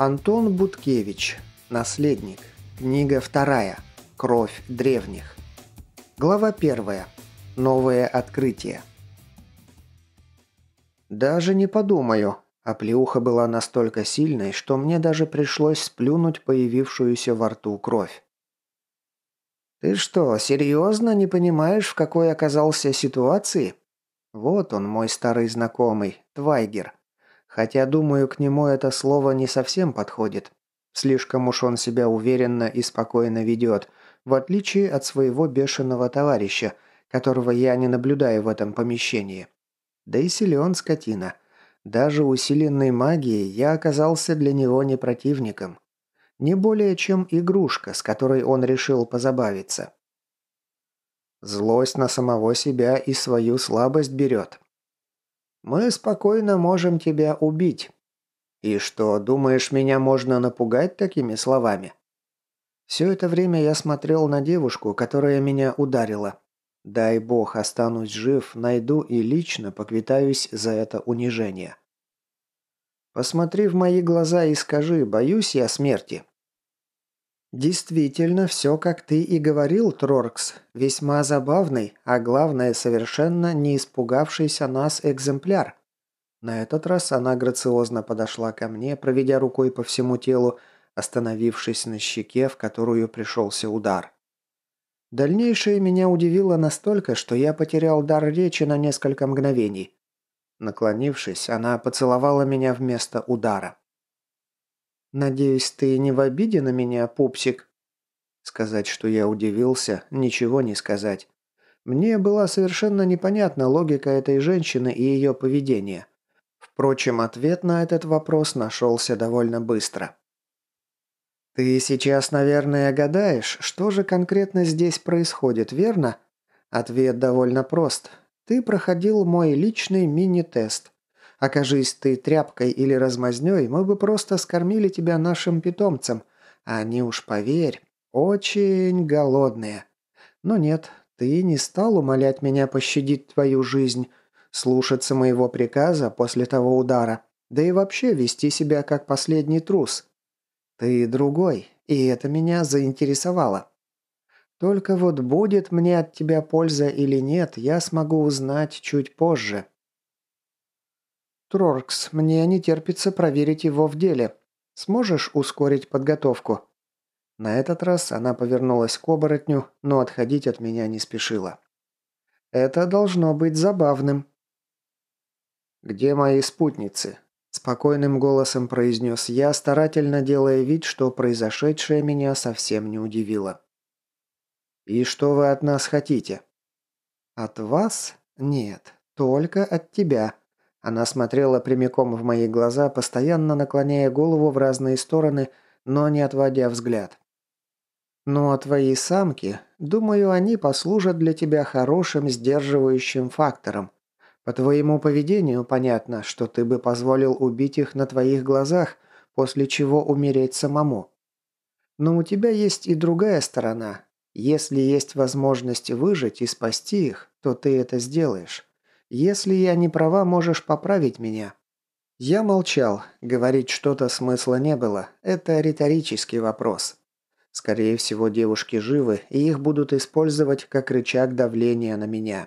Антон Буткевич. Наследник. Книга вторая. Кровь древних. Глава первая. Новое открытие. Даже не подумаю. а плеуха была настолько сильной, что мне даже пришлось сплюнуть появившуюся во рту кровь. «Ты что, серьезно не понимаешь, в какой оказался ситуации?» «Вот он, мой старый знакомый, Твайгер. Хотя, думаю, к нему это слово не совсем подходит. Слишком уж он себя уверенно и спокойно ведет, в отличие от своего бешеного товарища, которого я не наблюдаю в этом помещении. Да и силен скотина. Даже усиленной магией я оказался для него не противником. Не более чем игрушка, с которой он решил позабавиться. Злость на самого себя и свою слабость берет. Мы спокойно можем тебя убить. И что, думаешь, меня можно напугать такими словами? Все это время я смотрел на девушку, которая меня ударила. Дай бог, останусь жив, найду и лично поквитаюсь за это унижение. Посмотри в мои глаза и скажи, боюсь я смерти. «Действительно, все, как ты и говорил, Троркс. Весьма забавный, а главное, совершенно не испугавшийся нас экземпляр». На этот раз она грациозно подошла ко мне, проведя рукой по всему телу, остановившись на щеке, в которую пришелся удар. Дальнейшее меня удивило настолько, что я потерял дар речи на несколько мгновений. Наклонившись, она поцеловала меня вместо удара. «Надеюсь, ты не в обиде на меня, пупсик?» Сказать, что я удивился, ничего не сказать. Мне была совершенно непонятна логика этой женщины и ее поведение. Впрочем, ответ на этот вопрос нашелся довольно быстро. «Ты сейчас, наверное, гадаешь, что же конкретно здесь происходит, верно?» Ответ довольно прост. «Ты проходил мой личный мини-тест. Окажись ты тряпкой или размазнёй, мы бы просто скормили тебя нашим питомцам. А они уж, поверь, очень голодные. Но нет, ты не стал умолять меня пощадить твою жизнь, слушаться моего приказа после того удара, да и вообще вести себя как последний трус. Ты другой, и это меня заинтересовало. Только вот будет мне от тебя польза или нет, я смогу узнать чуть позже. «Троркс, мне не терпится проверить его в деле. Сможешь ускорить подготовку?» На этот раз она повернулась к оборотню, но отходить от меня не спешила. «Это должно быть забавным». «Где мои спутницы?» Спокойным голосом произнес я, старательно делая вид, что произошедшее меня совсем не удивило. «И что вы от нас хотите?» «От вас? Нет, только от тебя», она смотрела прямиком в мои глаза, постоянно наклоняя голову в разные стороны, но не отводя взгляд. «Ну а твои самки, думаю, они послужат для тебя хорошим сдерживающим фактором. По твоему поведению понятно, что ты бы позволил убить их на твоих глазах, после чего умереть самому. Но у тебя есть и другая сторона. Если есть возможность выжить и спасти их, то ты это сделаешь. Если я не права, можешь поправить меня». Я молчал. Говорить что-то смысла не было. Это риторический вопрос. Скорее всего, девушки живы, и их будут использовать как рычаг давления на меня.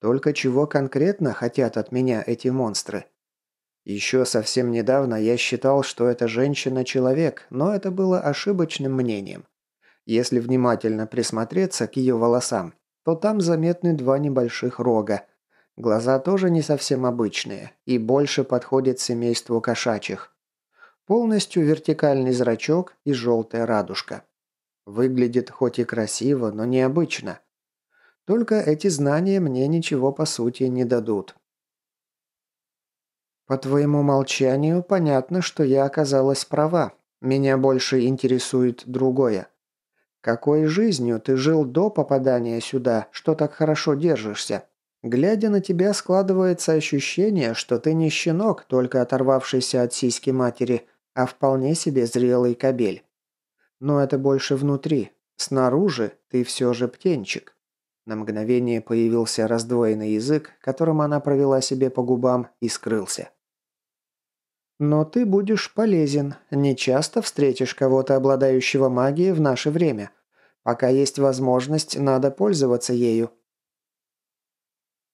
Только чего конкретно хотят от меня эти монстры? Еще совсем недавно я считал, что эта женщина – человек, но это было ошибочным мнением. Если внимательно присмотреться к ее волосам, то там заметны два небольших рога, Глаза тоже не совсем обычные и больше подходят семейству кошачьих. Полностью вертикальный зрачок и желтая радужка. Выглядит хоть и красиво, но необычно. Только эти знания мне ничего по сути не дадут. По твоему молчанию понятно, что я оказалась права. Меня больше интересует другое. Какой жизнью ты жил до попадания сюда, что так хорошо держишься? Глядя на тебя, складывается ощущение, что ты не щенок, только оторвавшийся от сиськи матери, а вполне себе зрелый кобель. Но это больше внутри. Снаружи ты все же птенчик. На мгновение появился раздвоенный язык, которым она провела себе по губам и скрылся. «Но ты будешь полезен. Не часто встретишь кого-то, обладающего магией в наше время. Пока есть возможность, надо пользоваться ею.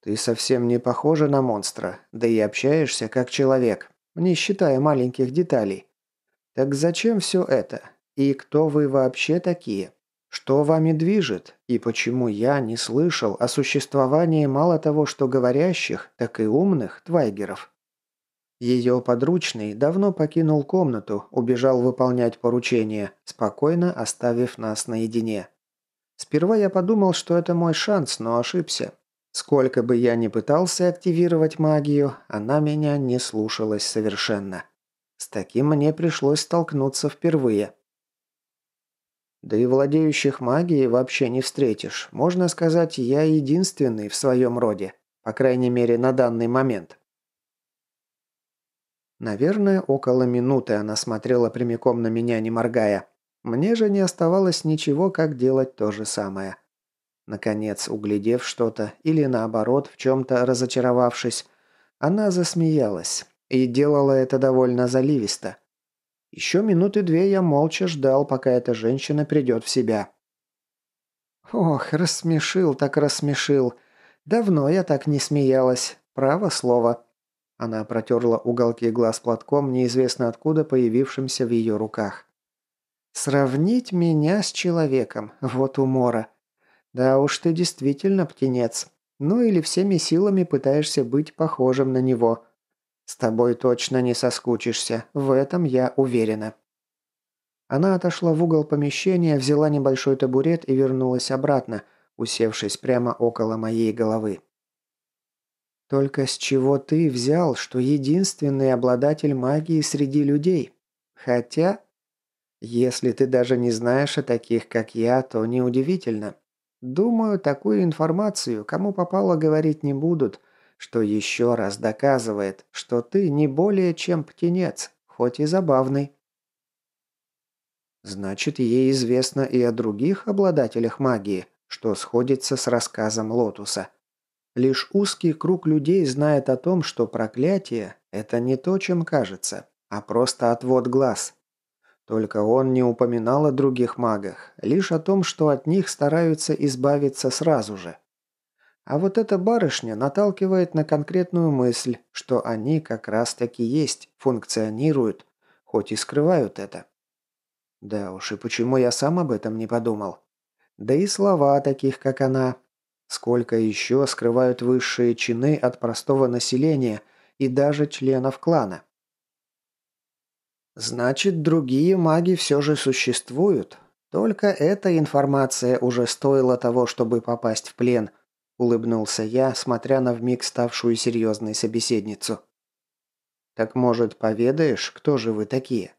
Ты совсем не похожа на монстра, да и общаешься как человек, не считая маленьких деталей. Так зачем все это? И кто вы вообще такие? Что вами движет? И почему я не слышал о существовании мало того, что говорящих, так и умных твайгеров? Ее подручный давно покинул комнату, убежал выполнять поручение, спокойно оставив нас наедине. Сперва я подумал, что это мой шанс, но ошибся. Сколько бы я ни пытался активировать магию, она меня не слушалась совершенно. С таким мне пришлось столкнуться впервые. Да и владеющих магией вообще не встретишь. Можно сказать, я единственный в своем роде. По крайней мере, на данный момент. Наверное, около минуты она смотрела прямиком на меня, не моргая. Мне же не оставалось ничего, как делать то же самое. Наконец, углядев что-то или наоборот, в чем-то разочаровавшись, она засмеялась и делала это довольно заливисто. Еще минуты две я молча ждал, пока эта женщина придет в себя. Ох, рассмешил так рассмешил. Давно я так не смеялась. Право слово. Она протерла уголки глаз платком, неизвестно откуда появившимся в ее руках. «Сравнить меня с человеком, вот умора. Да уж ты действительно птенец. Ну или всеми силами пытаешься быть похожим на него. С тобой точно не соскучишься, в этом я уверена». Она отошла в угол помещения, взяла небольшой табурет и вернулась обратно, усевшись прямо около моей головы. «Только с чего ты взял, что единственный обладатель магии среди людей? Хотя...» «Если ты даже не знаешь о таких, как я, то неудивительно. Думаю, такую информацию кому попало говорить не будут, что еще раз доказывает, что ты не более чем птенец, хоть и забавный. Значит, ей известно и о других обладателях магии, что сходится с рассказом Лотуса. Лишь узкий круг людей знает о том, что проклятие – это не то, чем кажется, а просто отвод глаз, только он не упоминал о других магах, лишь о том, что от них стараются избавиться сразу же. А вот эта барышня наталкивает на конкретную мысль, что они как раз-таки есть, функционируют, хоть и скрывают это. Да уж, и почему я сам об этом не подумал? Да и слова таких, как она. Сколько еще скрывают высшие чины от простого населения и даже членов клана? Значит, другие маги все же существуют. Только эта информация уже стоила того, чтобы попасть в плен, улыбнулся я, смотря на вмиг ставшую серьезной собеседницу. Так может, поведаешь, кто же вы такие?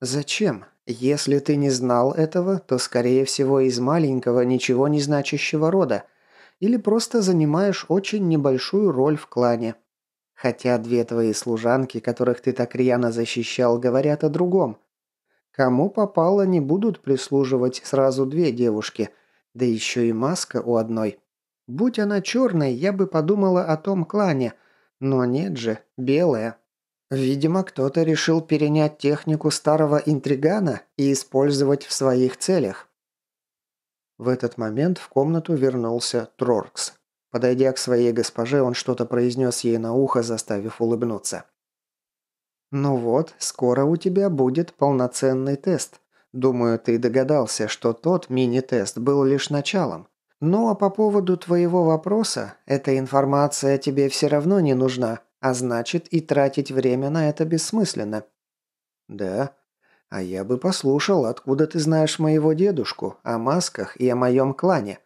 Зачем? Если ты не знал этого, то скорее всего из маленького ничего не значащего рода или просто занимаешь очень небольшую роль в клане. Хотя две твои служанки, которых ты так рьяно защищал, говорят о другом. Кому попало, не будут прислуживать сразу две девушки, да еще и маска у одной. Будь она черной, я бы подумала о том клане, но нет же, белая. Видимо, кто-то решил перенять технику старого интригана и использовать в своих целях. В этот момент в комнату вернулся Троркс. Подойдя к своей госпоже, он что-то произнес ей на ухо, заставив улыбнуться. «Ну вот, скоро у тебя будет полноценный тест. Думаю, ты догадался, что тот мини-тест был лишь началом. Ну а по поводу твоего вопроса, эта информация тебе все равно не нужна, а значит и тратить время на это бессмысленно». «Да? А я бы послушал, откуда ты знаешь моего дедушку, о масках и о моем клане.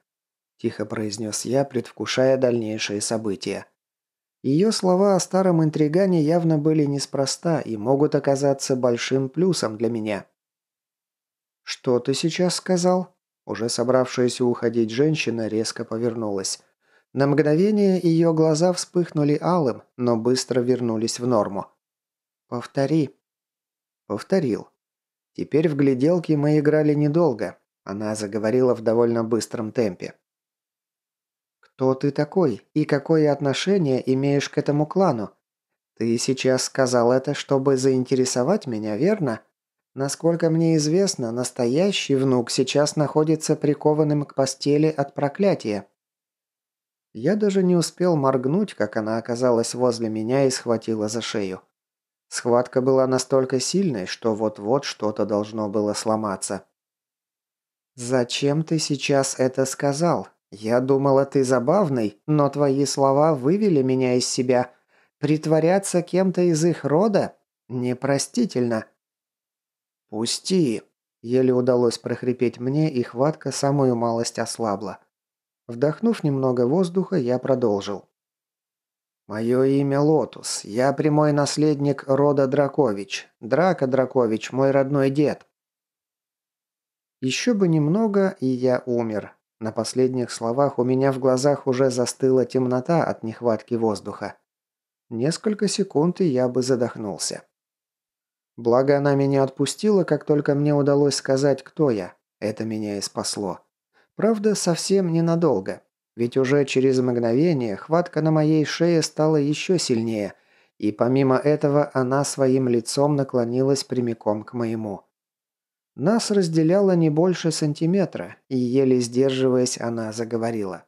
– тихо произнес я, предвкушая дальнейшие события. Ее слова о старом интригане явно были неспроста и могут оказаться большим плюсом для меня. «Что ты сейчас сказал?» Уже собравшаяся уходить женщина резко повернулась. На мгновение ее глаза вспыхнули алым, но быстро вернулись в норму. «Повтори». Повторил. Теперь в гляделке мы играли недолго. Она заговорила в довольно быстром темпе кто ты такой и какое отношение имеешь к этому клану? Ты сейчас сказал это, чтобы заинтересовать меня, верно? Насколько мне известно, настоящий внук сейчас находится прикованным к постели от проклятия. Я даже не успел моргнуть, как она оказалась возле меня и схватила за шею. Схватка была настолько сильной, что вот-вот что-то должно было сломаться. «Зачем ты сейчас это сказал?» «Я думала, ты забавный, но твои слова вывели меня из себя. Притворяться кем-то из их рода непростительно». «Пусти!» – еле удалось прохрипеть мне, и хватка самую малость ослабла. Вдохнув немного воздуха, я продолжил. «Мое имя Лотус. Я прямой наследник рода Дракович. Драка Дракович – мой родной дед». Еще бы немного, и я умер. На последних словах у меня в глазах уже застыла темнота от нехватки воздуха. Несколько секунд, и я бы задохнулся. Благо, она меня отпустила, как только мне удалось сказать, кто я. Это меня и спасло. Правда, совсем ненадолго. Ведь уже через мгновение хватка на моей шее стала еще сильнее, и помимо этого она своим лицом наклонилась прямиком к моему. Нас разделяло не больше сантиметра, и еле сдерживаясь, она заговорила.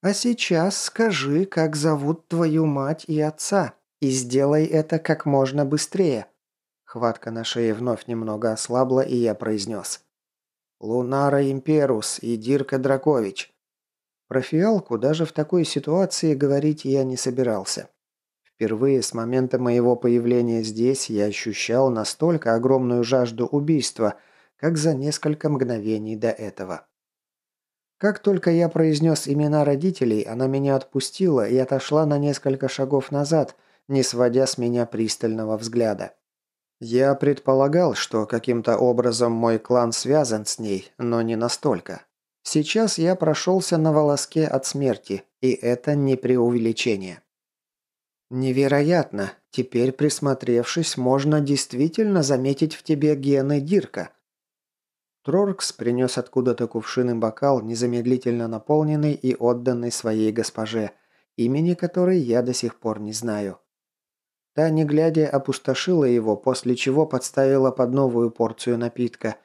«А сейчас скажи, как зовут твою мать и отца, и сделай это как можно быстрее». Хватка на шее вновь немного ослабла, и я произнес. «Лунара Имперус и Дирка Дракович». Про фиалку даже в такой ситуации говорить я не собирался. Впервые с момента моего появления здесь я ощущал настолько огромную жажду убийства, как за несколько мгновений до этого. Как только я произнес имена родителей, она меня отпустила и отошла на несколько шагов назад, не сводя с меня пристального взгляда. Я предполагал, что каким-то образом мой клан связан с ней, но не настолько. Сейчас я прошелся на волоске от смерти, и это не преувеличение. «Невероятно. Теперь, присмотревшись, можно действительно заметить в тебе гены Дирка». Троркс принес откуда-то кувшин и бокал, незамедлительно наполненный и отданный своей госпоже, имени которой я до сих пор не знаю. Та, не глядя, опустошила его, после чего подставила под новую порцию напитка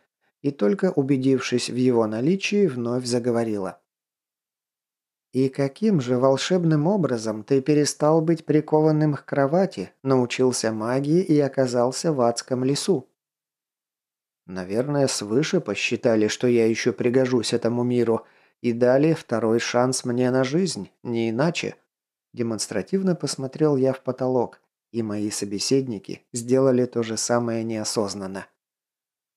и, только убедившись в его наличии, вновь заговорила. И каким же волшебным образом ты перестал быть прикованным к кровати, научился магии и оказался в адском лесу? Наверное, свыше посчитали, что я еще пригожусь этому миру, и дали второй шанс мне на жизнь, не иначе. Демонстративно посмотрел я в потолок, и мои собеседники сделали то же самое неосознанно.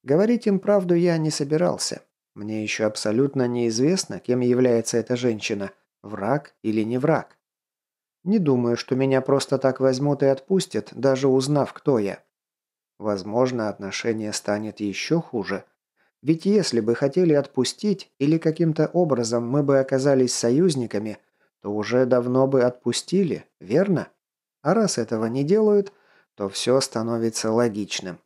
Говорить им правду я не собирался. Мне еще абсолютно неизвестно, кем является эта женщина – враг или не враг. Не думаю, что меня просто так возьмут и отпустят, даже узнав, кто я. Возможно, отношение станет еще хуже. Ведь если бы хотели отпустить, или каким-то образом мы бы оказались союзниками, то уже давно бы отпустили, верно? А раз этого не делают, то все становится логичным.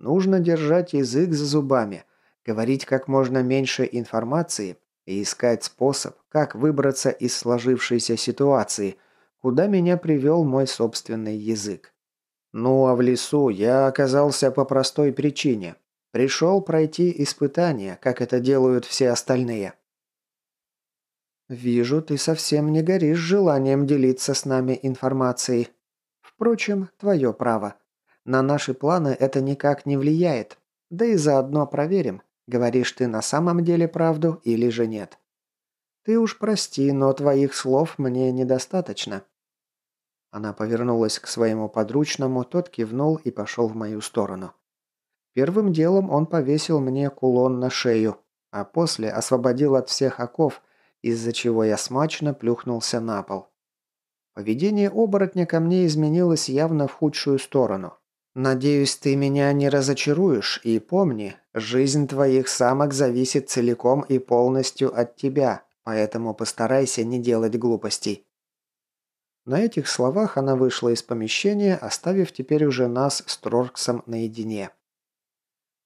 Нужно держать язык за зубами, говорить как можно меньше информации и искать способ, как выбраться из сложившейся ситуации, куда меня привел мой собственный язык. Ну а в лесу я оказался по простой причине. Пришел пройти испытание, как это делают все остальные. «Вижу, ты совсем не горишь желанием делиться с нами информацией. Впрочем, твое право. На наши планы это никак не влияет. Да и заодно проверим, говоришь ты на самом деле правду или же нет». «Ты уж прости, но твоих слов мне недостаточно». Она повернулась к своему подручному, тот кивнул и пошел в мою сторону. Первым делом он повесил мне кулон на шею, а после освободил от всех оков, из-за чего я смачно плюхнулся на пол. Поведение оборотня ко мне изменилось явно в худшую сторону. «Надеюсь, ты меня не разочаруешь, и помни, жизнь твоих самок зависит целиком и полностью от тебя. Поэтому постарайся не делать глупостей». На этих словах она вышла из помещения, оставив теперь уже нас с Трорксом наедине.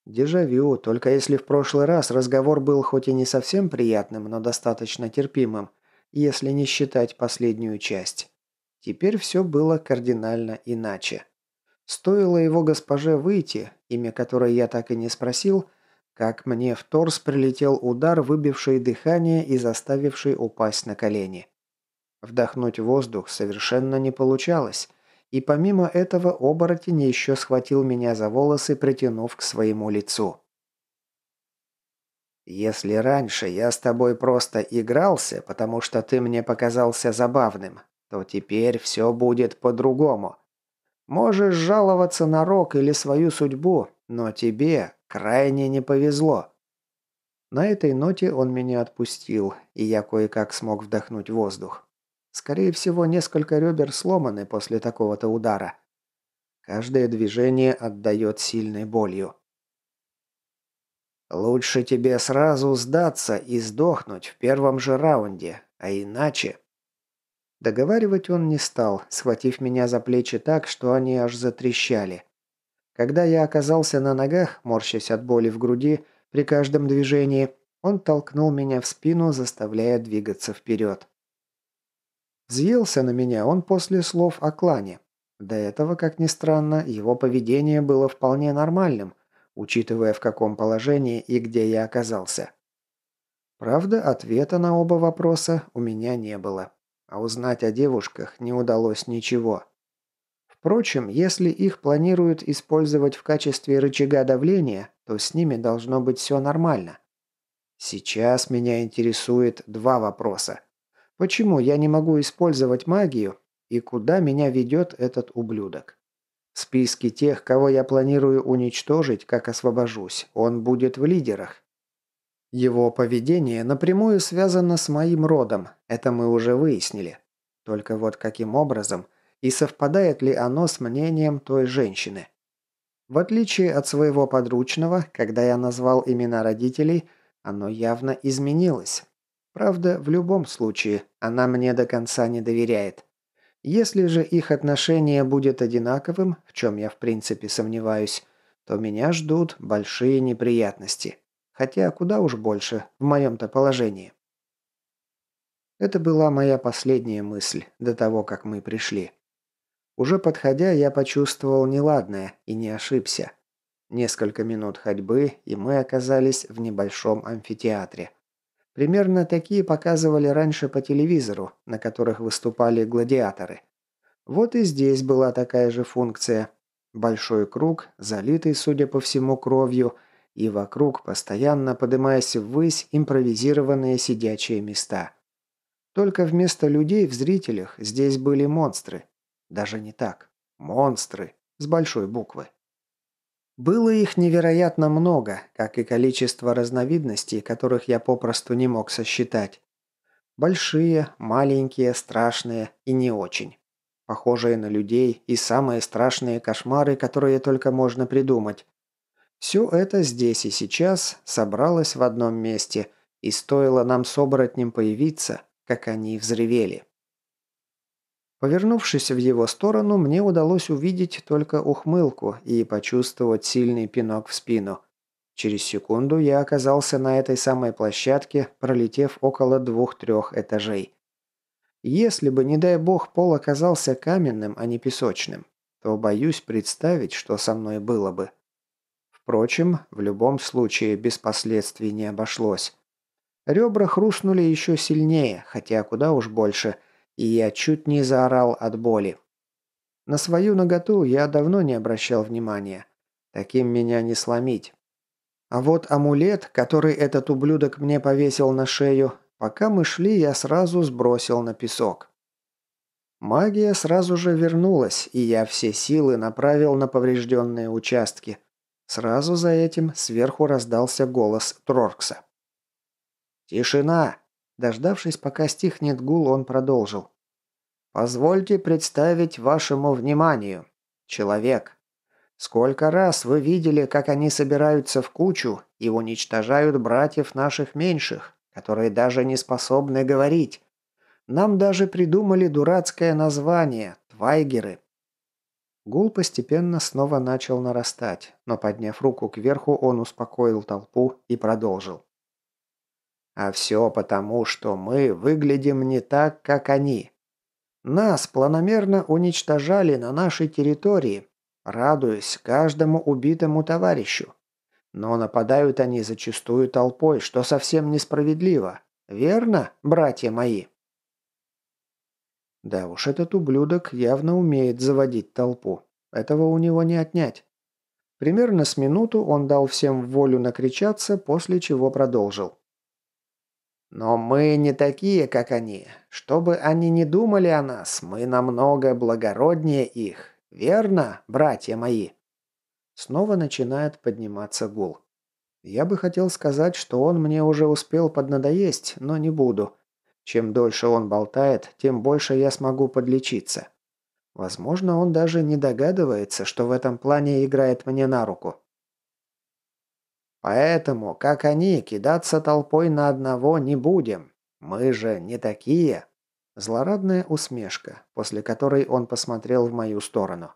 Дежавю, только если в прошлый раз разговор был хоть и не совсем приятным, но достаточно терпимым, если не считать последнюю часть. Теперь все было кардинально иначе. Стоило его госпоже выйти, имя которой я так и не спросил – как мне в торс прилетел удар, выбивший дыхание и заставивший упасть на колени. Вдохнуть воздух совершенно не получалось, и помимо этого оборотень еще схватил меня за волосы, притянув к своему лицу. «Если раньше я с тобой просто игрался, потому что ты мне показался забавным, то теперь все будет по-другому. Можешь жаловаться на рок или свою судьбу, но тебе, Крайне не повезло. На этой ноте он меня отпустил, и я кое-как смог вдохнуть воздух. Скорее всего, несколько ребер сломаны после такого-то удара. Каждое движение отдает сильной болью. «Лучше тебе сразу сдаться и сдохнуть в первом же раунде, а иначе...» Договаривать он не стал, схватив меня за плечи так, что они аж затрещали. Когда я оказался на ногах, морщась от боли в груди при каждом движении, он толкнул меня в спину, заставляя двигаться вперед. Взъелся на меня он после слов о клане. До этого, как ни странно, его поведение было вполне нормальным, учитывая в каком положении и где я оказался. Правда, ответа на оба вопроса у меня не было, а узнать о девушках не удалось ничего. Впрочем, если их планируют использовать в качестве рычага давления, то с ними должно быть все нормально. Сейчас меня интересует два вопроса. Почему я не могу использовать магию и куда меня ведет этот ублюдок? В списке тех, кого я планирую уничтожить, как освобожусь, он будет в лидерах. Его поведение напрямую связано с моим родом, это мы уже выяснили. Только вот каким образом – и совпадает ли оно с мнением той женщины. В отличие от своего подручного, когда я назвал имена родителей, оно явно изменилось. Правда, в любом случае, она мне до конца не доверяет. Если же их отношение будет одинаковым, в чем я в принципе сомневаюсь, то меня ждут большие неприятности. Хотя куда уж больше в моем-то положении. Это была моя последняя мысль до того, как мы пришли. Уже подходя, я почувствовал неладное и не ошибся. Несколько минут ходьбы, и мы оказались в небольшом амфитеатре. Примерно такие показывали раньше по телевизору, на которых выступали гладиаторы. Вот и здесь была такая же функция. Большой круг, залитый, судя по всему, кровью, и вокруг, постоянно поднимаясь ввысь, импровизированные сидячие места. Только вместо людей в зрителях здесь были монстры, даже не так. Монстры. С большой буквы. Было их невероятно много, как и количество разновидностей, которых я попросту не мог сосчитать. Большие, маленькие, страшные и не очень. Похожие на людей и самые страшные кошмары, которые только можно придумать. Все это здесь и сейчас собралось в одном месте, и стоило нам с оборотнем появиться, как они взревели. Повернувшись в его сторону, мне удалось увидеть только ухмылку и почувствовать сильный пинок в спину. Через секунду я оказался на этой самой площадке, пролетев около двух-трех этажей. Если бы, не дай бог, пол оказался каменным, а не песочным, то боюсь представить, что со мной было бы. Впрочем, в любом случае без последствий не обошлось. Ребра хрустнули еще сильнее, хотя куда уж больше – и я чуть не заорал от боли. На свою ноготу я давно не обращал внимания. Таким меня не сломить. А вот амулет, который этот ублюдок мне повесил на шею, пока мы шли, я сразу сбросил на песок. Магия сразу же вернулась, и я все силы направил на поврежденные участки. Сразу за этим сверху раздался голос Троркса. «Тишина!» Дождавшись, пока стихнет гул, он продолжил. «Позвольте представить вашему вниманию. Человек. Сколько раз вы видели, как они собираются в кучу и уничтожают братьев наших меньших, которые даже не способны говорить. Нам даже придумали дурацкое название – твайгеры». Гул постепенно снова начал нарастать, но, подняв руку кверху, он успокоил толпу и продолжил. А все потому, что мы выглядим не так, как они. Нас планомерно уничтожали на нашей территории, радуясь каждому убитому товарищу. Но нападают они зачастую толпой, что совсем несправедливо. Верно, братья мои? Да уж, этот ублюдок явно умеет заводить толпу. Этого у него не отнять. Примерно с минуту он дал всем волю накричаться, после чего продолжил. Но мы не такие, как они. Чтобы они не думали о нас, мы намного благороднее их. Верно, братья мои?» Снова начинает подниматься гул. Я бы хотел сказать, что он мне уже успел поднадоесть, но не буду. Чем дольше он болтает, тем больше я смогу подлечиться. Возможно, он даже не догадывается, что в этом плане играет мне на руку. Поэтому, как они, кидаться толпой на одного не будем. Мы же не такие. Злорадная усмешка, после которой он посмотрел в мою сторону.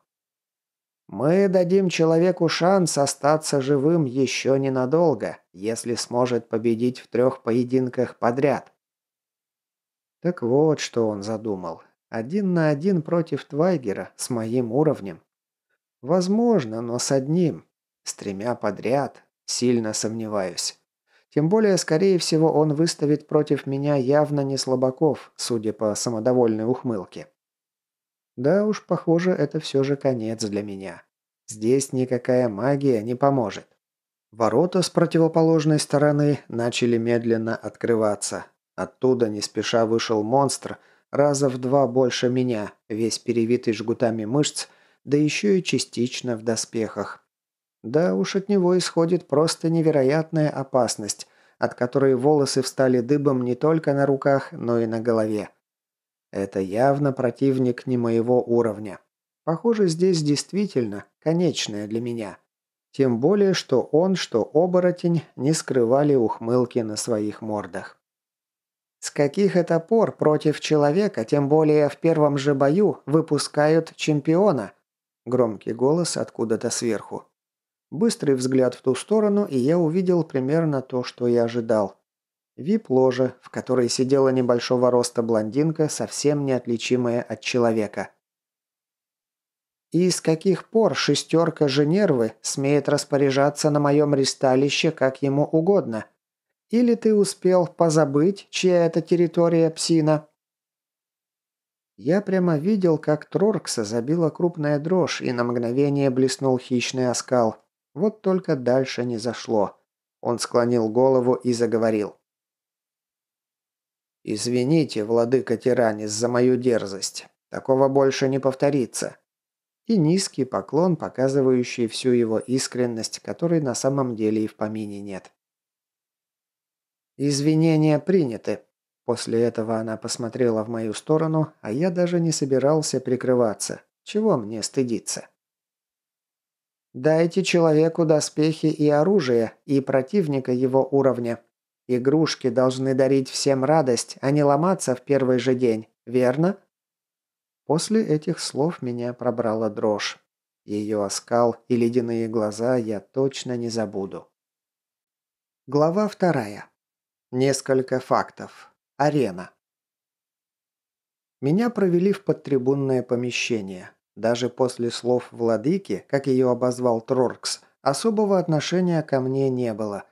«Мы дадим человеку шанс остаться живым еще ненадолго, если сможет победить в трех поединках подряд». Так вот, что он задумал. Один на один против Твайгера с моим уровнем. Возможно, но с одним. С тремя подряд. Сильно сомневаюсь. Тем более, скорее всего, он выставит против меня явно не слабаков, судя по самодовольной ухмылке. Да уж, похоже, это все же конец для меня. Здесь никакая магия не поможет. Ворота с противоположной стороны начали медленно открываться. Оттуда не спеша вышел монстр, раза в два больше меня, весь перевитый жгутами мышц, да еще и частично в доспехах. Да уж от него исходит просто невероятная опасность, от которой волосы встали дыбом не только на руках, но и на голове. Это явно противник не моего уровня. Похоже, здесь действительно конечное для меня. Тем более, что он, что оборотень не скрывали ухмылки на своих мордах. С каких это пор против человека, тем более в первом же бою, выпускают чемпиона? Громкий голос откуда-то сверху. Быстрый взгляд в ту сторону, и я увидел примерно то, что я ожидал. Вип-ложа, в которой сидела небольшого роста блондинка, совсем неотличимая от человека. «И с каких пор шестерка Женервы смеет распоряжаться на моем ристалище как ему угодно? Или ты успел позабыть, чья это территория псина?» Я прямо видел, как Троркса забила крупная дрожь, и на мгновение блеснул хищный оскал – вот только дальше не зашло. Он склонил голову и заговорил. «Извините, владыка Тиранис, за мою дерзость. Такого больше не повторится». И низкий поклон, показывающий всю его искренность, которой на самом деле и в помине нет. «Извинения приняты». После этого она посмотрела в мою сторону, а я даже не собирался прикрываться. Чего мне стыдиться? Дайте человеку доспехи и оружие, и противника его уровня. Игрушки должны дарить всем радость, а не ломаться в первый же день, верно? После этих слов меня пробрала дрожь. Ее оскал и ледяные глаза я точно не забуду. Глава вторая. Несколько фактов. Арена. Меня провели в подтрибунное помещение. Даже после слов «владыки», как ее обозвал Троркс, особого отношения ко мне не было.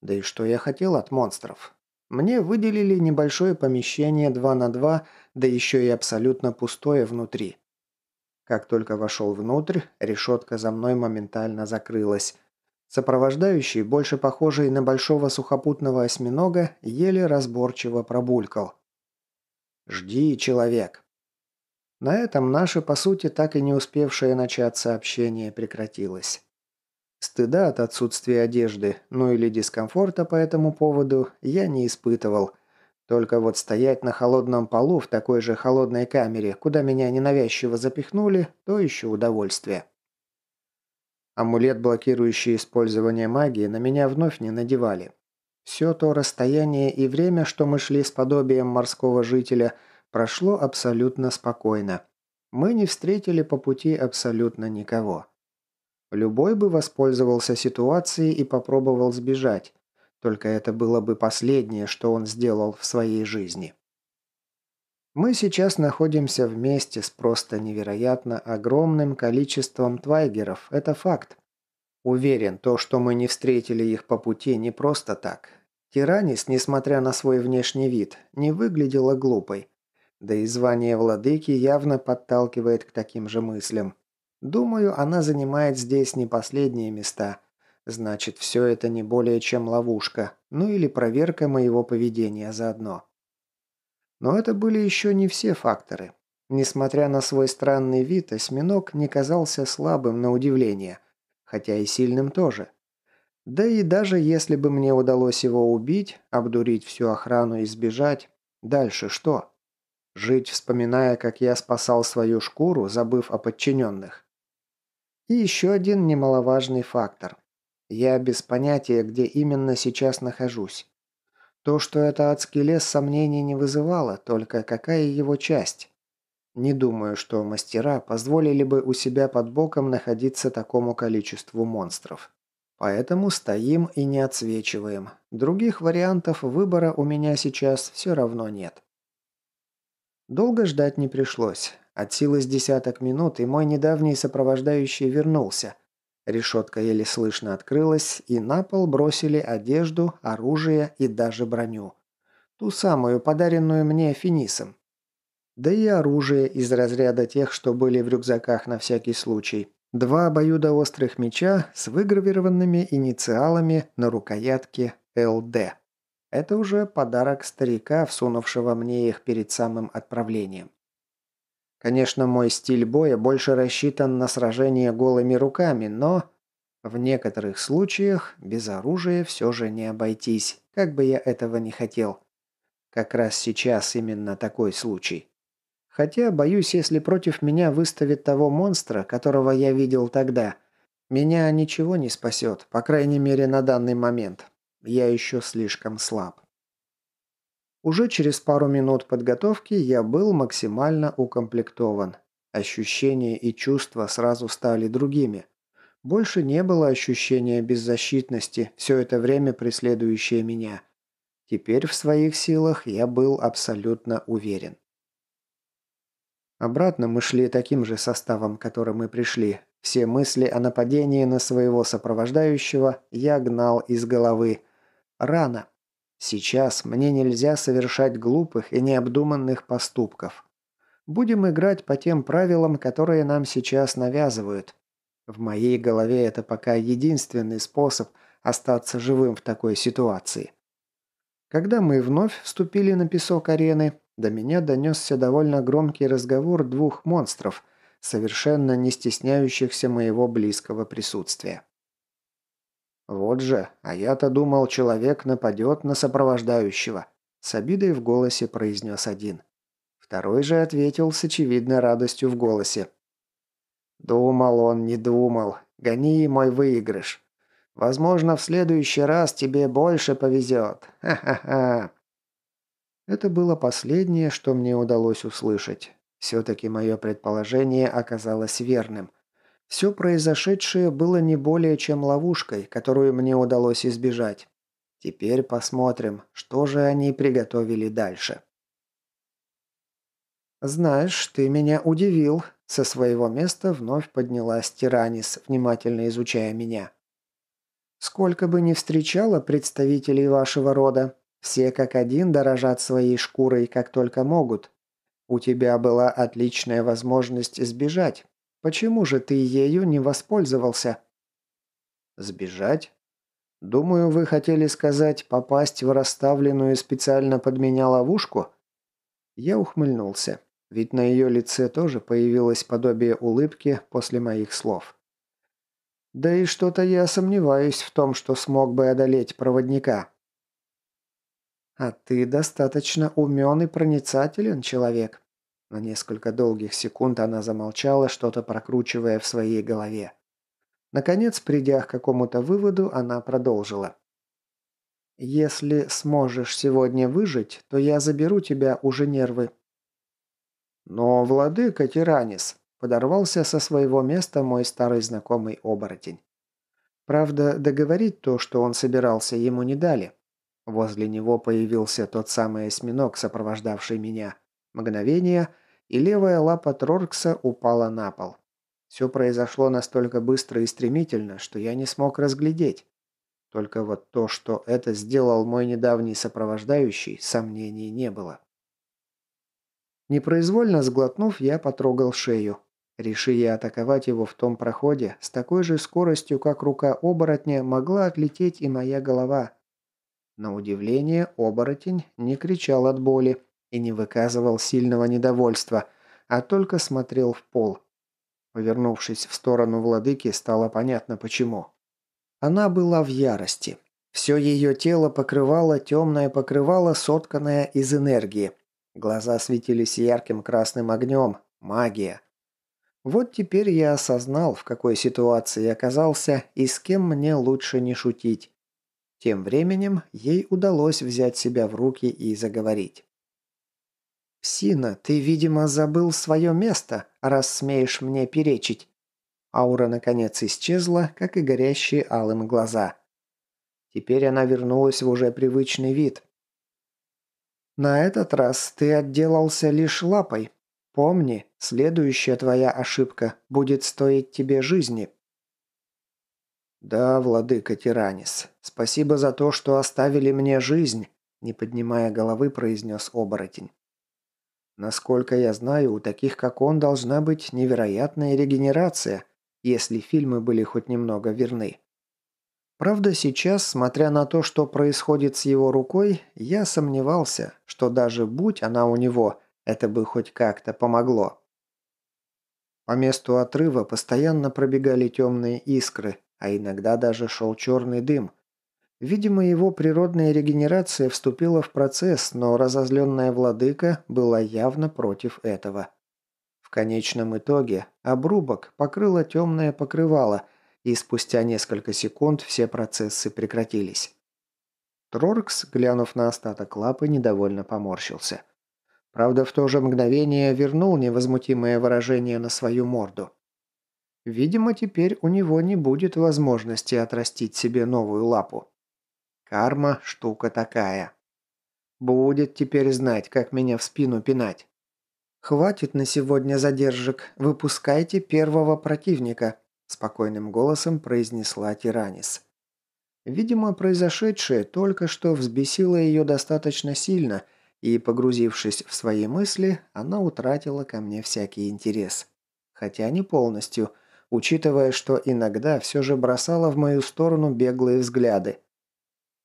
Да и что я хотел от монстров? Мне выделили небольшое помещение 2 на 2, да еще и абсолютно пустое внутри. Как только вошел внутрь, решетка за мной моментально закрылась. Сопровождающий, больше похожий на большого сухопутного осьминога, еле разборчиво пробулькал. «Жди, человек!» На этом наше, по сути, так и не успевшее начаться общение прекратилось. Стыда от отсутствия одежды, ну или дискомфорта по этому поводу я не испытывал. Только вот стоять на холодном полу в такой же холодной камере, куда меня ненавязчиво запихнули, то еще удовольствие. Амулет, блокирующий использование магии, на меня вновь не надевали. Все то расстояние и время, что мы шли с подобием морского жителя – прошло абсолютно спокойно. Мы не встретили по пути абсолютно никого. Любой бы воспользовался ситуацией и попробовал сбежать. Только это было бы последнее, что он сделал в своей жизни. Мы сейчас находимся вместе с просто невероятно огромным количеством твайгеров, это факт. Уверен, то, что мы не встретили их по пути, не просто так. Тиранис, несмотря на свой внешний вид, не выглядела глупой. Да и звание владыки явно подталкивает к таким же мыслям. Думаю, она занимает здесь не последние места. Значит, все это не более чем ловушка, ну или проверка моего поведения заодно. Но это были еще не все факторы. Несмотря на свой странный вид, осьминог не казался слабым на удивление, хотя и сильным тоже. Да и даже если бы мне удалось его убить, обдурить всю охрану и сбежать, дальше что? Жить, вспоминая, как я спасал свою шкуру, забыв о подчиненных. И еще один немаловажный фактор. Я без понятия, где именно сейчас нахожусь. То, что это адский лес, сомнений не вызывало, только какая его часть. Не думаю, что мастера позволили бы у себя под боком находиться такому количеству монстров. Поэтому стоим и не отсвечиваем. Других вариантов выбора у меня сейчас все равно нет. Долго ждать не пришлось. От силы с десяток минут, и мой недавний сопровождающий вернулся. Решетка еле слышно открылась, и на пол бросили одежду, оружие и даже броню. Ту самую, подаренную мне Финисом. Да и оружие из разряда тех, что были в рюкзаках на всякий случай. Два обоюдоострых меча с выгравированными инициалами на рукоятке «ЛД». Это уже подарок старика, всунувшего мне их перед самым отправлением. Конечно, мой стиль боя больше рассчитан на сражение голыми руками, но в некоторых случаях без оружия все же не обойтись, как бы я этого не хотел. Как раз сейчас именно такой случай. Хотя, боюсь, если против меня выставит того монстра, которого я видел тогда, меня ничего не спасет, по крайней мере на данный момент. Я еще слишком слаб. Уже через пару минут подготовки я был максимально укомплектован. Ощущения и чувства сразу стали другими. Больше не было ощущения беззащитности, все это время преследующее меня. Теперь в своих силах я был абсолютно уверен. Обратно мы шли таким же составом, которым мы пришли. Все мысли о нападении на своего сопровождающего я гнал из головы – Рано. Сейчас мне нельзя совершать глупых и необдуманных поступков. Будем играть по тем правилам, которые нам сейчас навязывают. В моей голове это пока единственный способ остаться живым в такой ситуации. Когда мы вновь вступили на песок арены, до меня донесся довольно громкий разговор двух монстров, совершенно не стесняющихся моего близкого присутствия. Вот же, а я-то думал, человек нападет на сопровождающего. С обидой в голосе произнес один. Второй же ответил с очевидной радостью в голосе. «Думал он, не думал. Гони мой выигрыш. Возможно, в следующий раз тебе больше повезет. Ха-ха-ха». Это было последнее, что мне удалось услышать. Все-таки мое предположение оказалось верным. Все произошедшее было не более чем ловушкой, которую мне удалось избежать. Теперь посмотрим, что же они приготовили дальше. «Знаешь, ты меня удивил», – со своего места вновь поднялась Тиранис, внимательно изучая меня. «Сколько бы ни встречала представителей вашего рода, все как один дорожат своей шкурой, как только могут. У тебя была отличная возможность сбежать, Почему же ты ею не воспользовался?» «Сбежать?» «Думаю, вы хотели сказать, попасть в расставленную специально под меня ловушку?» Я ухмыльнулся, ведь на ее лице тоже появилось подобие улыбки после моих слов. «Да и что-то я сомневаюсь в том, что смог бы одолеть проводника». «А ты достаточно умен и проницателен, человек», на несколько долгих секунд она замолчала, что-то прокручивая в своей голове. Наконец, придя к какому-то выводу, она продолжила. «Если сможешь сегодня выжить, то я заберу тебя уже нервы". «Но владыка Тиранис», – подорвался со своего места мой старый знакомый оборотень. Правда, договорить то, что он собирался, ему не дали. Возле него появился тот самый осьминог, сопровождавший меня. Мгновение, и левая лапа Троркса упала на пол. Все произошло настолько быстро и стремительно, что я не смог разглядеть. Только вот то, что это сделал мой недавний сопровождающий, сомнений не было. Непроизвольно сглотнув, я потрогал шею. Реши я атаковать его в том проходе, с такой же скоростью, как рука оборотня, могла отлететь и моя голова. На удивление, оборотень не кричал от боли и не выказывал сильного недовольства, а только смотрел в пол. Повернувшись в сторону владыки, стало понятно почему. Она была в ярости. Все ее тело покрывало темное покрывало, сотканное из энергии. Глаза светились ярким красным огнем. Магия. Вот теперь я осознал, в какой ситуации оказался и с кем мне лучше не шутить. Тем временем ей удалось взять себя в руки и заговорить. «Сина, ты, видимо, забыл свое место, раз смеешь мне перечить». Аура, наконец, исчезла, как и горящие алым глаза. Теперь она вернулась в уже привычный вид. «На этот раз ты отделался лишь лапой. Помни, следующая твоя ошибка будет стоить тебе жизни». «Да, владыка Тиранис, спасибо за то, что оставили мне жизнь», – не поднимая головы, произнес оборотень. Насколько я знаю, у таких, как он, должна быть невероятная регенерация, если фильмы были хоть немного верны. Правда, сейчас, смотря на то, что происходит с его рукой, я сомневался, что даже будь она у него, это бы хоть как-то помогло. По месту отрыва постоянно пробегали темные искры, а иногда даже шел черный дым, Видимо, его природная регенерация вступила в процесс, но разозленная владыка была явно против этого. В конечном итоге обрубок покрыло темное покрывало, и спустя несколько секунд все процессы прекратились. Троркс, глянув на остаток лапы, недовольно поморщился. Правда, в то же мгновение вернул невозмутимое выражение на свою морду. Видимо, теперь у него не будет возможности отрастить себе новую лапу. Карма – штука такая. Будет теперь знать, как меня в спину пинать. «Хватит на сегодня задержек. Выпускайте первого противника», – спокойным голосом произнесла Тиранис. Видимо, произошедшее только что взбесило ее достаточно сильно, и, погрузившись в свои мысли, она утратила ко мне всякий интерес. Хотя не полностью, учитывая, что иногда все же бросала в мою сторону беглые взгляды –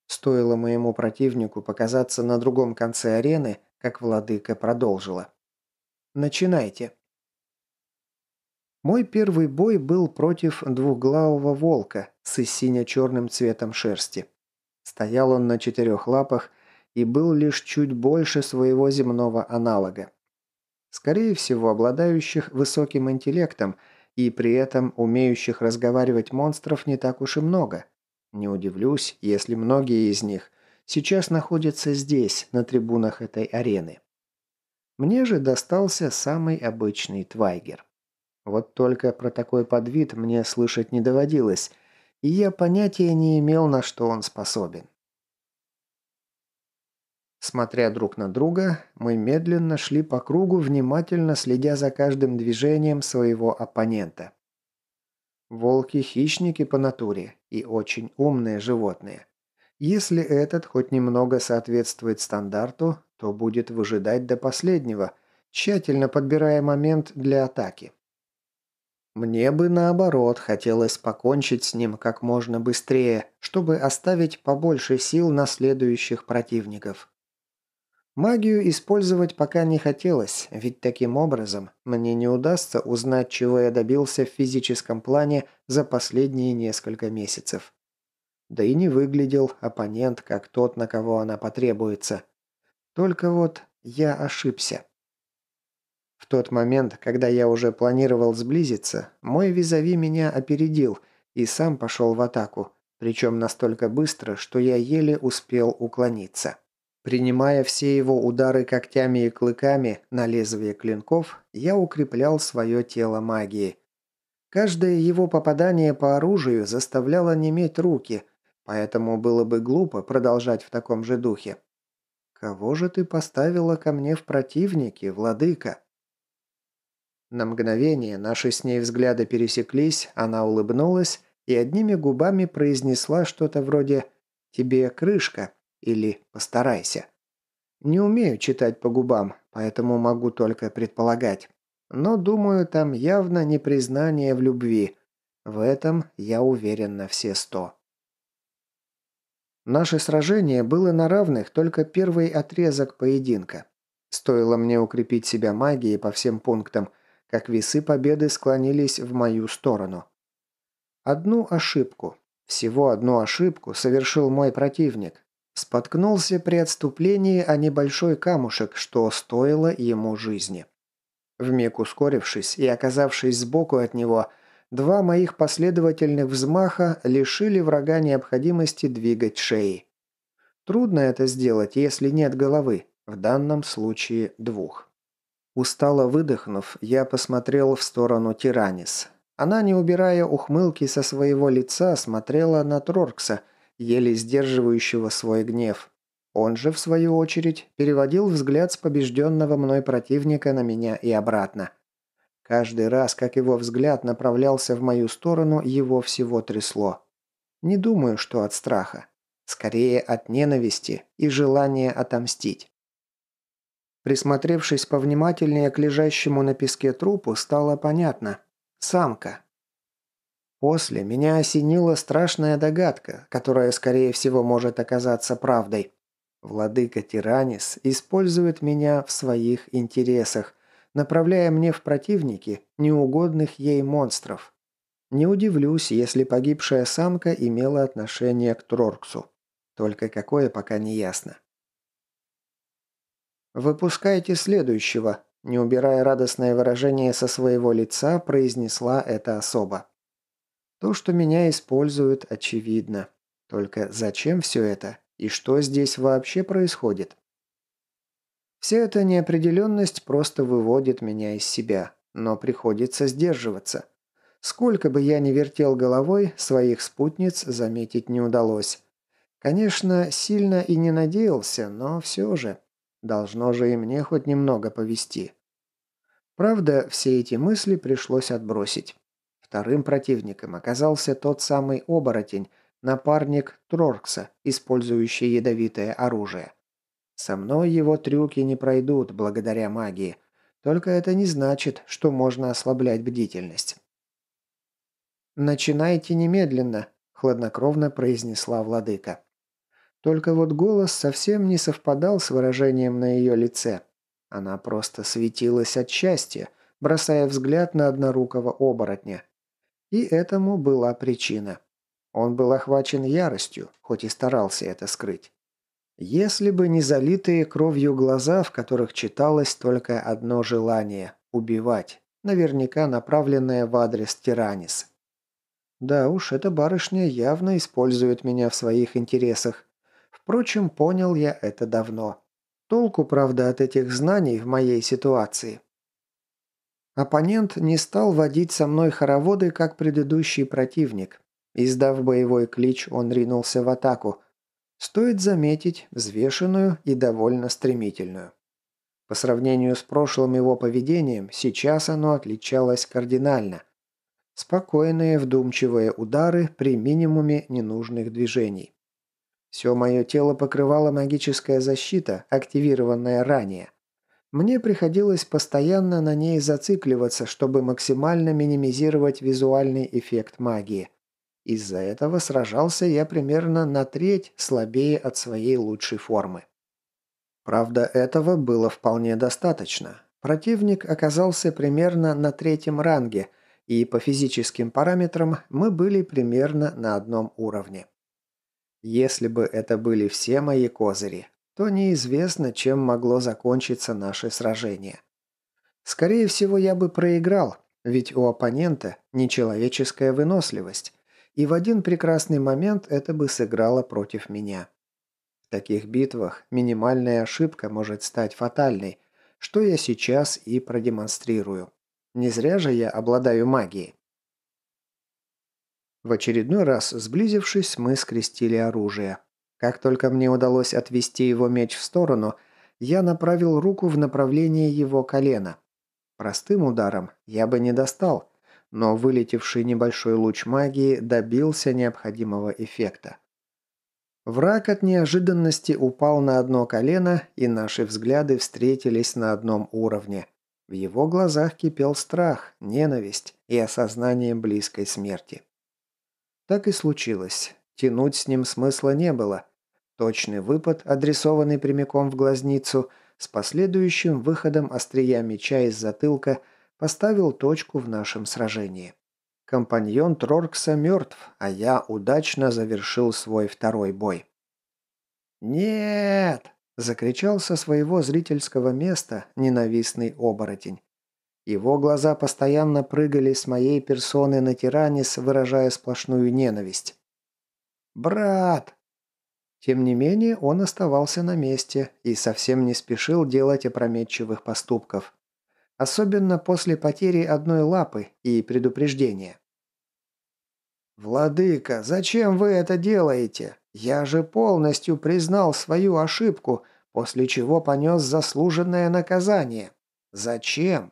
Стоило моему противнику показаться на другом конце арены, как владыка продолжила. «Начинайте». Мой первый бой был против двухглавого волка с сине-черным цветом шерсти. Стоял он на четырех лапах и был лишь чуть больше своего земного аналога. Скорее всего, обладающих высоким интеллектом и при этом умеющих разговаривать монстров не так уж и много – не удивлюсь, если многие из них сейчас находятся здесь, на трибунах этой арены. Мне же достался самый обычный Твайгер. Вот только про такой подвид мне слышать не доводилось, и я понятия не имел, на что он способен. Смотря друг на друга, мы медленно шли по кругу, внимательно следя за каждым движением своего оппонента. Волки-хищники по натуре, и очень умные животные. Если этот хоть немного соответствует стандарту, то будет выжидать до последнего, тщательно подбирая момент для атаки. Мне бы наоборот хотелось покончить с ним как можно быстрее, чтобы оставить побольше сил на следующих противников. Магию использовать пока не хотелось, ведь таким образом мне не удастся узнать, чего я добился в физическом плане за последние несколько месяцев. Да и не выглядел оппонент как тот, на кого она потребуется. Только вот я ошибся. В тот момент, когда я уже планировал сблизиться, мой визави меня опередил и сам пошел в атаку, причем настолько быстро, что я еле успел уклониться. Принимая все его удары когтями и клыками на лезвие клинков, я укреплял свое тело магией. Каждое его попадание по оружию заставляло неметь руки, поэтому было бы глупо продолжать в таком же духе. «Кого же ты поставила ко мне в противники, владыка?» На мгновение наши с ней взгляды пересеклись, она улыбнулась и одними губами произнесла что-то вроде «Тебе крышка», или постарайся. Не умею читать по губам, поэтому могу только предполагать. Но думаю, там явно не признание в любви. В этом я уверен на все сто. Наше сражение было на равных только первый отрезок поединка. Стоило мне укрепить себя магией по всем пунктам, как весы победы склонились в мою сторону. Одну ошибку, всего одну ошибку совершил мой противник, Споткнулся при отступлении о небольшой камушек, что стоило ему жизни. Вмиг ускорившись и оказавшись сбоку от него, два моих последовательных взмаха лишили врага необходимости двигать шеи. Трудно это сделать, если нет головы, в данном случае двух. Устало выдохнув, я посмотрел в сторону Тиранис. Она, не убирая ухмылки со своего лица, смотрела на Троркса – еле сдерживающего свой гнев. Он же, в свою очередь, переводил взгляд с побежденного мной противника на меня и обратно. Каждый раз, как его взгляд направлялся в мою сторону, его всего трясло. Не думаю, что от страха. Скорее от ненависти и желания отомстить. Присмотревшись повнимательнее к лежащему на песке трупу, стало понятно. Самка. После меня осенила страшная догадка, которая, скорее всего, может оказаться правдой. Владыка Тиранис использует меня в своих интересах, направляя мне в противники неугодных ей монстров. Не удивлюсь, если погибшая самка имела отношение к Трорксу. Только какое пока не ясно. «Выпускайте следующего», – не убирая радостное выражение со своего лица, произнесла эта особа. То, что меня используют, очевидно. Только зачем все это? И что здесь вообще происходит? Вся эта неопределенность просто выводит меня из себя, но приходится сдерживаться. Сколько бы я ни вертел головой, своих спутниц заметить не удалось. Конечно, сильно и не надеялся, но все же. Должно же и мне хоть немного повести. Правда, все эти мысли пришлось отбросить. Вторым противником оказался тот самый оборотень, напарник Троркса, использующий ядовитое оружие. Со мной его трюки не пройдут благодаря магии, только это не значит, что можно ослаблять бдительность. «Начинайте немедленно», – хладнокровно произнесла владыка. Только вот голос совсем не совпадал с выражением на ее лице. Она просто светилась от счастья, бросая взгляд на однорукого оборотня. И этому была причина. Он был охвачен яростью, хоть и старался это скрыть. Если бы не залитые кровью глаза, в которых читалось только одно желание – убивать, наверняка направленное в адрес Тиранис. Да уж, эта барышня явно использует меня в своих интересах. Впрочем, понял я это давно. Толку, правда, от этих знаний в моей ситуации. Оппонент не стал водить со мной хороводы, как предыдущий противник. Издав боевой клич, он ринулся в атаку. Стоит заметить, взвешенную и довольно стремительную. По сравнению с прошлым его поведением, сейчас оно отличалось кардинально. Спокойные, вдумчивые удары при минимуме ненужных движений. Все мое тело покрывало магическая защита, активированная ранее. Мне приходилось постоянно на ней зацикливаться, чтобы максимально минимизировать визуальный эффект магии. Из-за этого сражался я примерно на треть слабее от своей лучшей формы. Правда, этого было вполне достаточно. Противник оказался примерно на третьем ранге, и по физическим параметрам мы были примерно на одном уровне. Если бы это были все мои козыри, то неизвестно, чем могло закончиться наше сражение. Скорее всего, я бы проиграл, ведь у оппонента нечеловеческая выносливость, и в один прекрасный момент это бы сыграло против меня. В таких битвах минимальная ошибка может стать фатальной, что я сейчас и продемонстрирую. Не зря же я обладаю магией. В очередной раз, сблизившись, мы скрестили оружие. Как только мне удалось отвести его меч в сторону, я направил руку в направлении его колена. Простым ударом я бы не достал, но вылетевший небольшой луч магии добился необходимого эффекта. Враг от неожиданности упал на одно колено, и наши взгляды встретились на одном уровне. В его глазах кипел страх, ненависть и осознание близкой смерти. Так и случилось. Тянуть с ним смысла не было – Точный выпад, адресованный прямиком в глазницу, с последующим выходом острия меча из затылка поставил точку в нашем сражении. Компаньон Троркса мертв, а я удачно завершил свой второй бой. «Нет!» – закричал со своего зрительского места ненавистный оборотень. Его глаза постоянно прыгали с моей персоны на тиранис, выражая сплошную ненависть. «Брат!» Тем не менее, он оставался на месте и совсем не спешил делать опрометчивых поступков. Особенно после потери одной лапы и предупреждения. «Владыка, зачем вы это делаете? Я же полностью признал свою ошибку, после чего понес заслуженное наказание. Зачем?»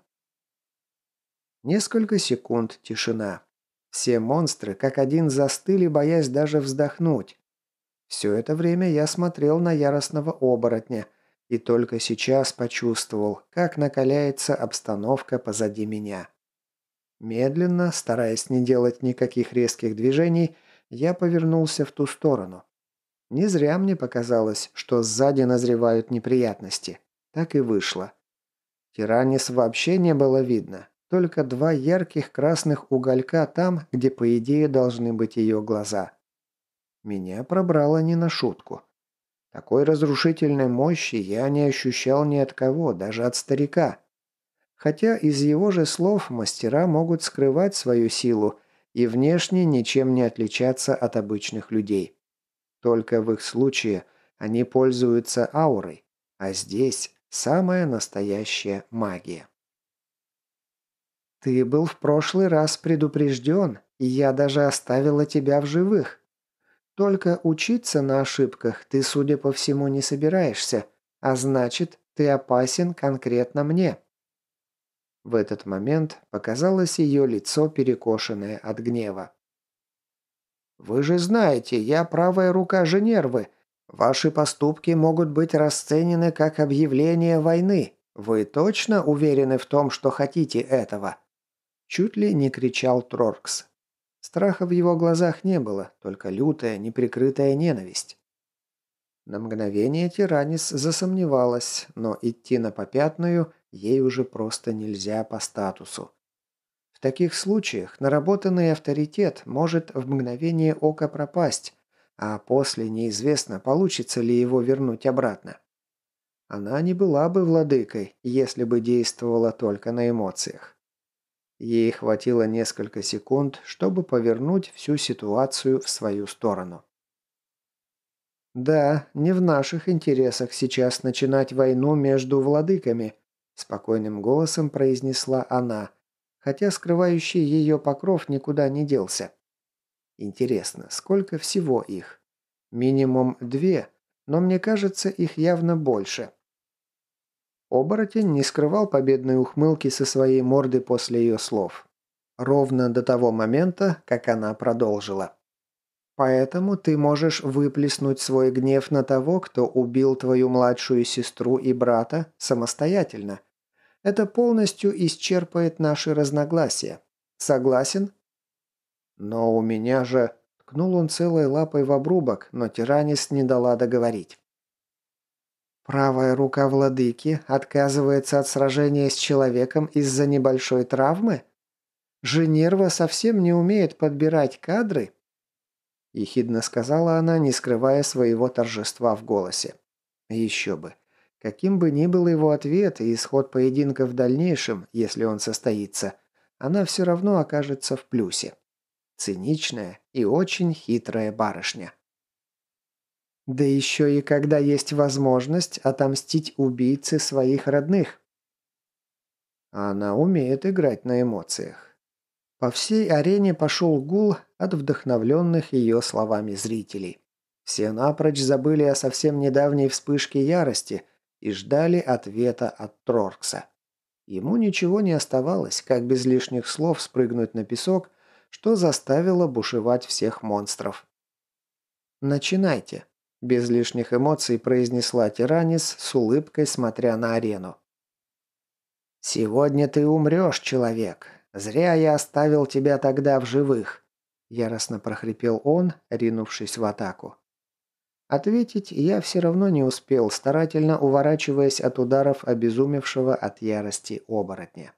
Несколько секунд тишина. Все монстры как один застыли, боясь даже вздохнуть. Все это время я смотрел на яростного оборотня и только сейчас почувствовал, как накаляется обстановка позади меня. Медленно, стараясь не делать никаких резких движений, я повернулся в ту сторону. Не зря мне показалось, что сзади назревают неприятности. Так и вышло. Тиранис вообще не было видно, только два ярких красных уголька там, где, по идее, должны быть ее глаза – меня пробрало не на шутку. Такой разрушительной мощи я не ощущал ни от кого, даже от старика. Хотя из его же слов мастера могут скрывать свою силу и внешне ничем не отличаться от обычных людей. Только в их случае они пользуются аурой, а здесь самая настоящая магия. «Ты был в прошлый раз предупрежден, и я даже оставила тебя в живых», только учиться на ошибках ты, судя по всему, не собираешься, а значит, ты опасен конкретно мне». В этот момент показалось ее лицо, перекошенное от гнева. «Вы же знаете, я правая рука Женервы. Ваши поступки могут быть расценены как объявление войны. Вы точно уверены в том, что хотите этого?» Чуть ли не кричал Троркс. Страха в его глазах не было, только лютая, неприкрытая ненависть. На мгновение Тиранис засомневалась, но идти на попятную ей уже просто нельзя по статусу. В таких случаях наработанный авторитет может в мгновение ока пропасть, а после неизвестно, получится ли его вернуть обратно. Она не была бы владыкой, если бы действовала только на эмоциях. Ей хватило несколько секунд, чтобы повернуть всю ситуацию в свою сторону. «Да, не в наших интересах сейчас начинать войну между владыками», – спокойным голосом произнесла она, хотя скрывающий ее покров никуда не делся. «Интересно, сколько всего их? Минимум две, но мне кажется, их явно больше. Оборотень не скрывал победной ухмылки со своей морды после ее слов. Ровно до того момента, как она продолжила. «Поэтому ты можешь выплеснуть свой гнев на того, кто убил твою младшую сестру и брата самостоятельно. Это полностью исчерпает наши разногласия. Согласен?» «Но у меня же...» Ткнул он целой лапой в обрубок, но Тиранис не дала договорить. Правая рука владыки отказывается от сражения с человеком из-за небольшой травмы? Женерва совсем не умеет подбирать кадры?» Ехидно сказала она, не скрывая своего торжества в голосе. «Еще бы. Каким бы ни был его ответ и исход поединка в дальнейшем, если он состоится, она все равно окажется в плюсе. Циничная и очень хитрая барышня». Да еще и когда есть возможность отомстить убийце своих родных. Она умеет играть на эмоциях. По всей арене пошел гул от вдохновленных ее словами зрителей. Все напрочь забыли о совсем недавней вспышке ярости и ждали ответа от Троркса. Ему ничего не оставалось, как без лишних слов спрыгнуть на песок, что заставило бушевать всех монстров. «Начинайте», без лишних эмоций произнесла Тиранис с улыбкой, смотря на арену. «Сегодня ты умрешь, человек. Зря я оставил тебя тогда в живых», – яростно прохрипел он, ринувшись в атаку. Ответить я все равно не успел, старательно уворачиваясь от ударов обезумевшего от ярости оборотня.